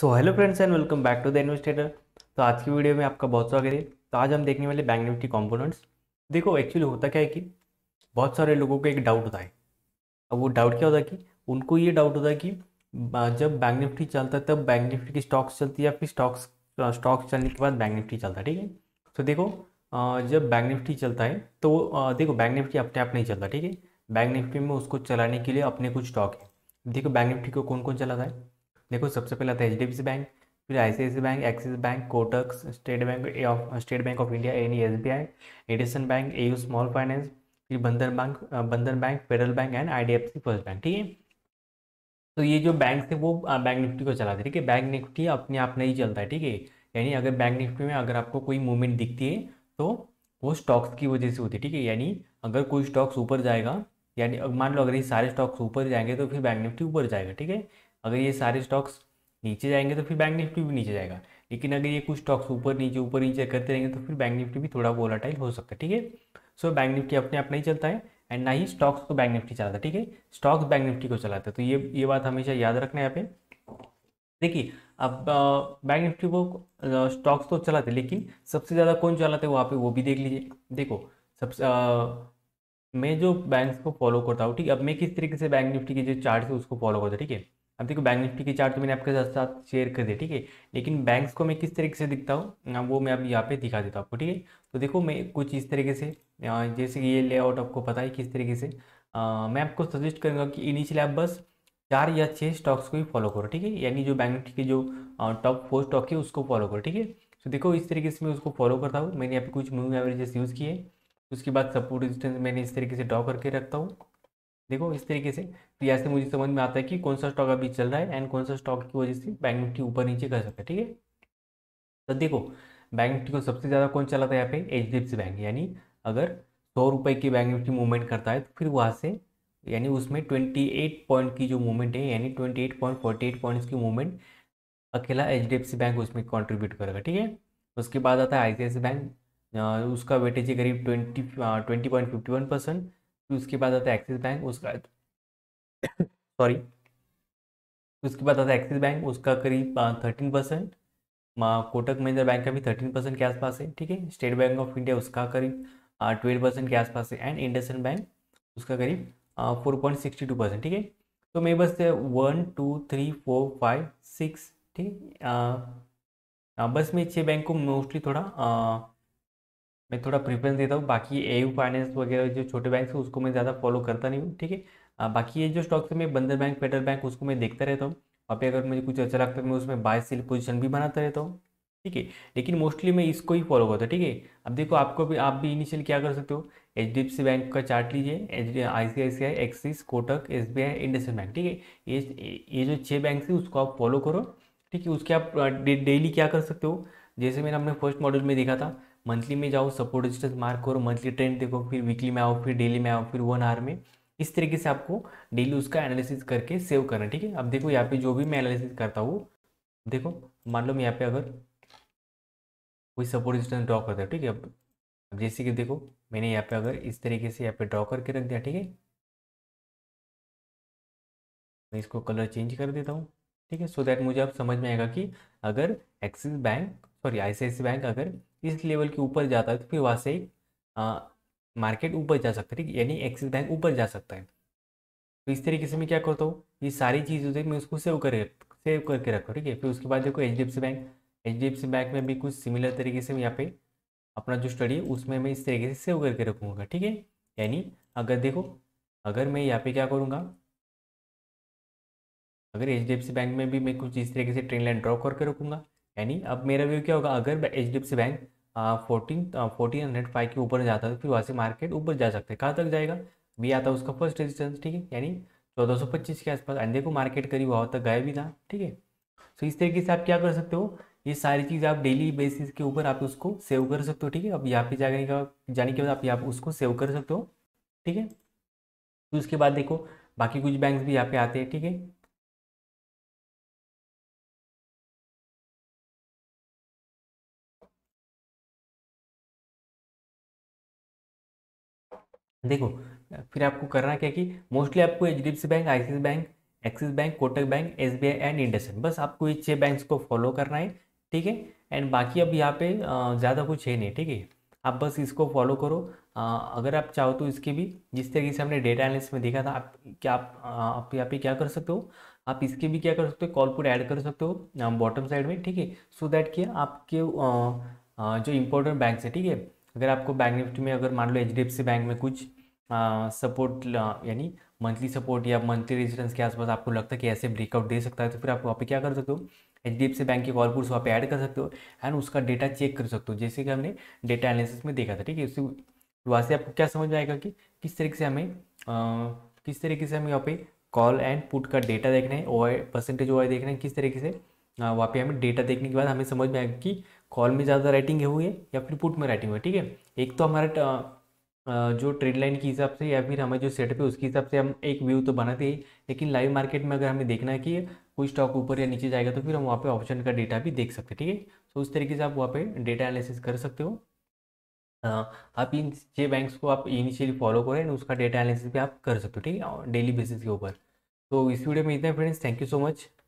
so hello friends and welcome back to the investator तो आज की वीडियो में आपका बहुत स्वागत है तो आज हम देखने वाले बैंक निफ्टी कंपोनेंट्स देखो एक्चुअली होता क्या है कि बहुत सारे लोगों को एक डाउट होता है अब वो डाउट क्या होता है कि उनको ये डाउट होता है कि जब बैंक निफ्टी चलता है तब बैंक निफ्टी की स्टॉक्स चलती है या फिर स्टॉक्स स्टॉक्स चलने के बाद बैंक निफ्टी चलता है ठीक है तो देखो जब बैंक निफ्टी चलता है तो देखो बैंक निफ्टी अपने आप नहीं चलता ठीक है बैंक निफ्टी में उसको चलाने के लिए अपने कुछ स्टॉक है देखो बैंक निफ्टी को कौन कौन चलाता है देखो सबसे पहला था एच डी बैंक फिर I bank Axis bank Kotak State Bank of State Bank of India यानी एस बी आई एडिसन बैंक ए स्मॉल फाइनेंस फिर Bandhan bank Bandhan bank Federal bank and I D F C first bank ठीक है तो ये जो bank थे वो बैंक निफ्टी को चलाते ठीक है बैंक निफ्टी अपने आप नहीं चलता है ठीक है यानी अगर बैंक निफ्टी में अगर आपको कोई मूवमेंट दिखती है तो वो स्टॉक्स की वजह से होती है ठीक है यानी अगर कोई स्टॉक्स ऊपर जाएगा यानी मान लो अगर ये सारे स्टॉक्स ऊपर जाएंगे तो फिर बैंक निफ्टी ऊपर जाएगा ठीक है अगर ये सारे स्टॉक्स नीचे जाएंगे तो फिर बैंक निफ्टी भी नीचे जाएगा लेकिन अगर ये कुछ स्टॉक्स ऊपर नीचे ऊपर नीचे करते रहेंगे तो फिर बैंक निफ्टी भी थोड़ा वोलाटाइल हो सकता है ठीक है सो बैंक निफ्टी अपने आप नहीं चलता है एंड ना ही स्टॉक्स को बैंक निफ्टी चलाता है ठीक है स्टॉक्स बैंक निफ्टी को चलाता है तो ये ये बात हमेशा याद रखना है यहाँ पे देखिए अब बैंक निफ्टी को स्टॉक्स तो चलाते लेकिन सबसे ज़्यादा कौन चलाते वहाँ पे वो भी देख लीजिए देखो सबसे मैं जो बैंक को फॉलो करता हूँ ठीक है अब मैं किस तरीके से बैंक निफ्टी के जो चार्ट है उसको फॉलो करता हूँ ठीक है अब देखो बैंक निफ्टी की चार्ट तो मैंने आपके साथ साथ शेयर कर दिया ठीक है लेकिन बैंक्स को मैं किस तरीके से दिखता हूँ हाँ, वो मैं अब यहाँ पे दिखा देता हूँ आपको ठीक है तो देखो मैं कुछ इस तरीके से हाँ, जैसे कि ये लेआउट आपको पता है किस तरीके से आ, हाँ, मैं आपको सजेस्ट करूँगा कि इनिशियल आप बस चार या छः स्टॉक्स को ही फॉलो करो ठीक है यानी जो बैंक निफ्टी के जो टॉप फोर स्टॉक है उसको फॉलो करो ठीक है तो देखो इस तरीके से मैं उसको फॉलो करता हूँ मैंने यहाँ पे कुछ मूविंग एवरेजेस यूज़ किए उसके बाद सपोर्ट रेजिस्टेंस मैंने इस तरीके से ड्रॉ करके रखता हूँ देखो इस तरीके से तो यहाँ से मुझे समझ में आता है कि कौन सा स्टॉक अभी चल रहा है एंड कौन सा स्टॉक की वजह से बैंक निफ्टी ऊपर नीचे कर सकता है ठीक है तो देखो बैंक निफ्टी को सबसे ज़्यादा कौन चला था यहाँ पे H D F C bank यानी अगर सौ रुपये की बैंक निफ्टी मूवमेंट करता है तो फिर वहाँ से यानी उसमें ट्वेंटी एट पॉइंट की जो मूवमेंट है यानी twenty eight point forty eight points की मूवमेंट अकेला H D F C bank उसमें कॉन्ट्रीब्यूट करेगा ठीक है उसके बाद आता है आई सी आई सी बैंक उसका वेटेज है करीब twenty twenty point fifty one percent फिर उसके बाद आता है एक्सिस बैंक उसका सॉरी उसके बाद आता है एक्सिस बैंक उसका करीब thirteen percent Kotak Mahindra bank का भी थर्टीन परसेंट के आसपास है ठीक है स्टेट बैंक ऑफ इंडिया उसका करीब ट्वेल्व परसेंट के आसपास है एंड इंडसन बैंक उसका करीब four point sixty two percent ठीक है तो मेरे बस one two three four five six ठीक है बस मैं छः बैंक को मोस्टली थोड़ा मैं थोड़ा प्रिफरेंस देता हूँ बाकी ए यू फाइनेंस वगैरह जो छोटे बैंक है उसको मैं ज़्यादा फॉलो करता नहीं हूँ ठीक है बाकी ये जो स्टॉक्स मैं बंधन बैंक फेडरल बैंक उसको मैं देखता रहता हूँ वहाँ पे अगर मुझे कुछ अच्छा लगता है मैं उसमें बाय सेल पोजिशन भी बनाता रहता हूँ ठीक है लेकिन मोस्टली मैं इसको ही फॉलो करता हूँ ठीक है अब देखो आपको भी आप भी इनिशियल क्या कर सकते हो H D F C bank का चार्ट लीजिए H D I C I C I Axis Kotak S B I industrial bank ठीक है ये ये जो छः बैंक है उसको आप फॉलो करो ठीक है उसके आप डेली क्या कर सकते हो जैसे मैंने अपने फर्स्ट मॉडल में देखा था मंथली में जाओ सपोर्ट रजिस्टेंस मार्क करो मंथली ट्रेंड देखो फिर वीकली में आओ फिर डेली में आओ फिर वन आवर में इस तरीके से आपको डेली उसका एनालिसिस करके सेव करना ठीक है अब देखो यहाँ पे जो भी मैं एनालिसिस करता हूँ देखो मान लो मैं यहाँ पे अगर कोई सपोर्ट रजिस्टेंस ड्रॉ करता है ठीक है अब जैसे कि देखो मैंने यहाँ पे अगर इस तरीके से यहाँ पे ड्रॉ करके रख दिया ठीक है मैं इसको कलर चेंज कर देता हूँ ठीक है सो दैट मुझे अब समझ में आएगा कि अगर Axis bank sorry I bank अगर इस लेवल के ऊपर जाता है तो फिर वहाँ से मार्केट ऊपर जा सकता है यानी एक्सिस बैंक ऊपर जा सकता है तो इस तरीके से मैं क्या करता हूँ ये सारी चीज़ होती है मैं उसको सेव कर सेव करके रखता हूँ ठीक है फिर उसके बाद देखो H D F C bank H D F C bank में भी कुछ सिमिलर तरीके से यहाँ पे अपना जो स्टडी है उसमें मैं इस तरीके से सेव करके रखूँगा ठीक है यानी अगर देखो अगर मैं यहाँ पे क्या करूँगा अगर H D F C bank में भी मैं कुछ इस तरीके से ट्रेन लाइन ड्रॉ करके रखूँगा यानी अब मेरा व्यू क्या होगा अगर H D F C bank fourteen fourteen hundred five के ऊपर जाता है तो फिर वहाँ से मार्केट ऊपर जा सकते हैं कहाँ तक जाएगा भी आता है उसका फर्स्ट रेजिस्टेंस ठीक है यानी चौदह सौ पच्चीस के आसपास एंड देखो मार्केट करीब वहाँ तक गए भी था ठीक है सो इस तरीके से आप क्या कर सकते हो ये सारी चीज़ आप डेली बेसिस के ऊपर आप उसको सेव कर सकते हो ठीक है अब यहाँ पे जाने का जाने के बाद आप यहाँ उसको सेव कर सकते हो ठीक है तो उसके बाद देखो बाकी कुछ बैंक भी यहाँ पे आते हैं ठीक है देखो फिर आपको करना क्या कि मोस्टली आपको H D F C bank I bank Axis bank Kotak bank S B I and Indus बस आपको ये छः बैंक्स को फॉलो करना है ठीक है एंड बाकी अब यहाँ पे ज़्यादा कुछ है नहीं ठीक है आप बस इसको फॉलो करो आ, अगर आप चाहो तो इसके भी जिस तरीके से हमने डेटा एनालिस में देखा था आप क्या आप आप यहाँ पे क्या कर सकते हो आप इसके भी क्या कर सकते हो पुट ऐड कर सकते हो बॉटम साइड में ठीक है सो दैट कि आपके आ, आ, जो इम्पोर्टेंट बैंक्स है ठीक है अगर आपको बैंक निफ्टी में अगर मान लो एच बैंक में कुछ सपोर्ट यानी मंथली सपोर्ट या मंथली रेजिस्टेंस के आसपास आपको लगता है कि ऐसे ब्रेकआउट दे सकता है तो फिर आप वहाँ पे क्या कर सकते हो H D F C bank के कॉलपुर्स वहाँ पे ऐड कर सकते हो एंड उसका डेटा चेक कर सकते हो जैसे कि हमने डेटा एनालिसिस में देखा था ठीक है उस वहाँ से आपको क्या समझ आएगा कि किस तरीके से हमें आ, किस तरीके से हमें यहाँ पे कॉल एंड पुट का डेटा देखना है ओ परसेंटेज ओ देखना है किस तरीके से वहाँ पे हमें डेटा देखने के बाद हमें समझ में आएगा कि कॉल में ज़्यादा राइटिंग हुई है या फिर पुट में राइटिंग हुई ठीक है एक तो हमारा जो ट्रेड लाइन के हिसाब से या फिर हमारे जो सेटअप है उसके हिसाब से हम एक व्यू तो बनाते ही लेकिन लाइव मार्केट में अगर हमें देखना है कि कोई स्टॉक ऊपर या नीचे जाएगा तो फिर हम वहाँ पे ऑप्शन का डेटा भी देख सकते हैं ठीक है तो उस तरीके से आप वहाँ पे डेटा एनालिसिस कर सकते हो आप इन छः बैंक्स को आप इनिशियली फॉलो करें उसका डेटा एनालिसिस भी आप कर सकते हो ठीक है डेली बेसिस के ऊपर तो इस वीडियो में इतना friends thank you so much